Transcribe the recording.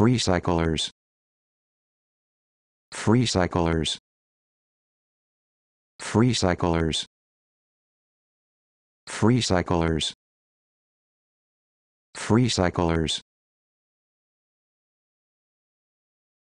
free cyclers free cyclers free cyclers free cyclers free cyclers